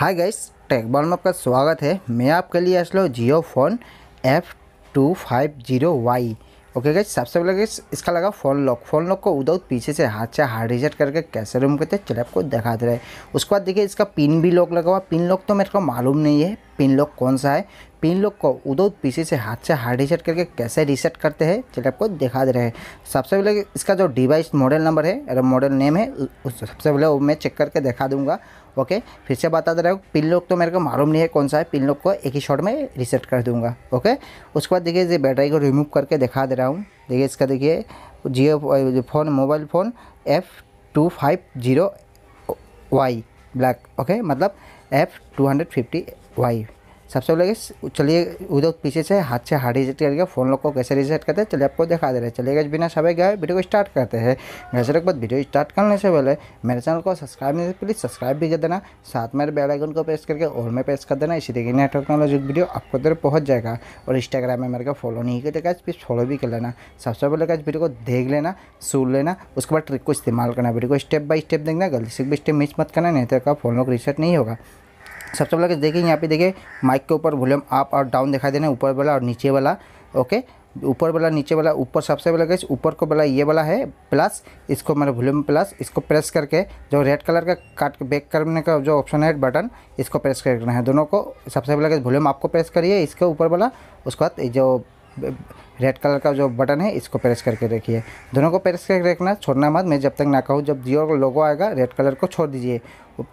hi guys टेकबॉल में आपका स्वागत है मैं आपके लिए आज लो Jio phone F two five zero Y okay guys सबसे पहले गाइस इसका लगा फ़ोन लॉक फ़ोन लॉक को उदाउट पीछे से हाथ से हार्ड रिजेट करके कैसे रूम करते हैं चले आपको दिखा दे रहे उसके बाद देखिए इसका पिन भी लॉक लगा हुआ पिन लॉक तो मेरे को मालूम नहीं है पिन लॉक कौन सा है पिन लॉक को उदो पीसी से हाथ से हार्ड रिसेट करके कैसे रिसेट करते हैं चलिए आपको दिखा दे रहे हैं सबसे पहले इसका जो डिवाइस मॉडल नंबर है मॉडल नेम है सबसे पहले वो मैं चेक करके दिखा दूंगा ओके फिर से बता दे रहा हूँ पिन लॉक तो मेरे को मालूम नहीं है कौन सा है पिन लॉक को एक ही शॉट में रिसेट कर दूंगा ओके उसके बाद देखिए बैटरी को रिमूव करके दिखा दे रहा हूँ देखिए इसका देखिए Jio phone mobile phone F two five zero Y black okay मतलब F two hundred fifty Y सबसे पहले चलिए उधर पीछे से हाथ से हार्ड रिजेट करके फ़ोन लोग को कैसे रिसेट करते हैं चलिए आपको दिखा दे रहे हैं चलिए बिना सबे गए वीडियो को स्टार्ट करते हैं घर के बाद वीडियो स्टार्ट करने से पहले मेरे चैनल को सब्सक्राइब नहीं प्लीज़ सब्सक्राइब भी कर देना साथ में बेल आइकन को प्रेस करके और में प्रेस कर देना इसी तरीके नया टेक्नोलॉजी वीडियो आपको तरफ पहुँच जाएगा और इंस्टाग्राम में मेरे को फॉलो नहीं करते गए प्लीज़ फॉलो भी कर लेना सबसे पहले कैसे वीडियो को देख लेना सुन लेना उसके बाद ट्रिक को इस्तेमाल करना वीडियो को स्टेप बाई स्टेप देखना गलती से भी स्टेप मिस मत करना नहीं तो आपका फ़ोन लोग रिसेट नहीं होगा सबसे पहले देखिए यहाँ पे देखिए माइक के ऊपर वॉल्यूम अप और डाउन दिखाई देना ऊपर वाला और नीचे वाला ओके ऊपर वाला नीचे वाला ऊपर सबसे पहले गई ऊपर को वाला ये वाला है प्लस इसको मैंने वॉल्यूम प्लस इसको प्रेस करके जो रेड कलर का काट बैक करने का जो ऑप्शन है बटन इसको प्रेस करना है दोनों को सबसे पहले गई वॉल्यूम आपको प्रेस करिए इसके ऊपर वाला उसके बाद जो रेड कलर का जो बटन है इसको प्रेस करके रखिए दोनों को प्रेस करके रखना छोड़ना मत मैं जब तक ना कहूँ जब जियो लोगो आएगा रेड कलर को छोड़ दीजिए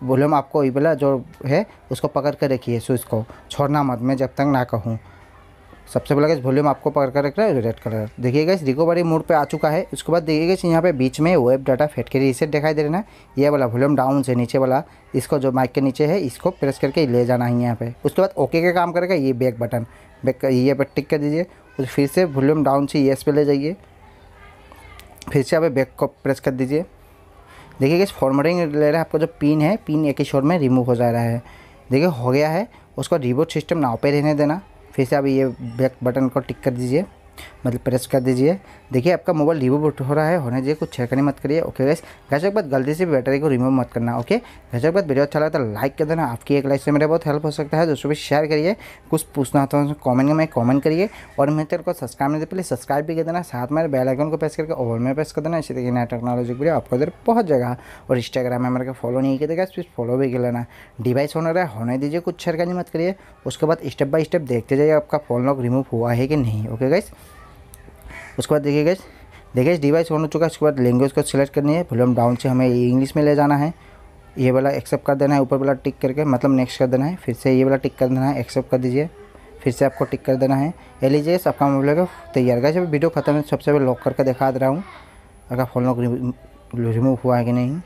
वॉल्यूम आपको वाला जो है उसको पकड़ कर रखिए स्विच को छोड़ना मत मैं जब तक ना कहूँ सबसे पहले गैस वॉल्यूम आपको पकड़ कर रख रहा है रेड कलर देखिए गैस रिकवरी मोड पे आ चुका है उसके बाद देखिए गैस यहाँ पे बीच में wipe data factory reset दिखाई दे रहे ना ये वाला वॉल्यूम डाउन से नीचे वाला इसको जो माइक के नीचे है इसको प्रेस करके ले जाना है यहाँ पे उसके बाद ओके का काम करेगा ये बैक बटन बैक ये पर टिक कर दीजिए फिर से वॉल्यूम डाउन से येस पे ले जाइए फिर से आप बैक को प्रेस कर दीजिए देखिए गैस फॉर्मेटिंग ले रहा है आपका जो पिन है पिन एक ही शोर में रिमूव हो जा रहा है देखिए हो गया है उसको रिबोट सिस्टम नाव पे रहने देना फिर से आप ये बैक बटन को टिक कर दीजिए मतलब प्रेस कर दीजिए देखिए आपका मोबाइल रिमूव हो रहा है होने दीजिए कुछ छेड़खानी मत करिए ओके गैस घर के बाद गलती से बैटरी को रिमूव मत करना ओके घर के बाद वीडियो अच्छा लगता है लाइक कर देना आपकी एक लाइक से मेरा बहुत हेल्प हो सकता है दोस्तों भी शेयर करिए कुछ पूछना होता है कॉमेंट में कॉमेंट करिए और मेरे चैनल को सब्सक्राइब नहीं पहले तो सब्सक्राइब भी कर देना साथ में बेल आइकन को प्रेस करके ओवर में प्रेस कर देना इसी तरीके नया टेक्नोलॉजी वीडियो आपको इधर पहुँच जाएगा और इंस्टाग्राम में मेरे को फॉलो नहीं किया गया फिर फॉलो भी कर लेना डिवाइस होने रहा है होने दीजिए कुछ छेड़खानी मत करिए उसके बाद स्टेप बाय स्टेप देखते जाइए आपका फोन लॉक रिमूव हुआ है कि नहीं ओके गाइस उसके बाद देखिए गैस देखिए डिवाइस ऑन हो चुका है उसके बाद लैंग्वेज को सिलेक्ट करनी है वॉल्यूम डाउन से हमें इंग्लिश में ले जाना है ये वाला एक्सेप्ट कर देना है ऊपर वाला टिक करके मतलब नेक्स्ट कर देना है फिर से ये वाला टिक कर देना है एक्सेप्ट कर दीजिए फिर से आपको टिक कर देना है लीजिए आपका मोबाइल का तैयार गया जब वीडियो खत्म है सबसे पहले लॉक करके दिखा दे रहा हूँ अगर फ़ोन लॉक रिमूव हुआ है कि नहीं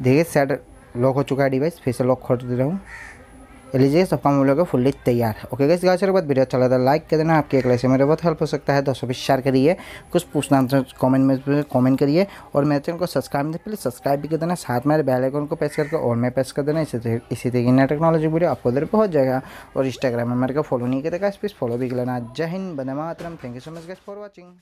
देखिए सेट लॉक हो चुका है डिवाइस फिर से लॉक खोल दे रहा हूँ लीजिए सबका हम लोग फुल्ली तैयार है ओके गैस गाचर के बाद वीडियो अच्छा लगता है लाइक कर देना आपके एक से मेरे बहुत हेल्प हो सकता है दोस्तों भी शेयर करिए कुछ पूछना हमसे कमेंट तो में कमेंट करिए और मेरे चैनल को सब्सक्राइब प्लीज़ सब्सक्राइब भी कर देना साथ में बेल आइकन को प्रेस करके और मैं प्रेस कर देना इसी तरीके इसी तरीके नया टेक्नोलॉजी वीडियो आपको उधर पहुँच जाएगा और इंस्टाग्राम में मेरे को फॉलो नहीं करेगा इस प्लीज़ फॉलो भी कर लेना जय हिंद बंदे मातरम thank you so much guys for watching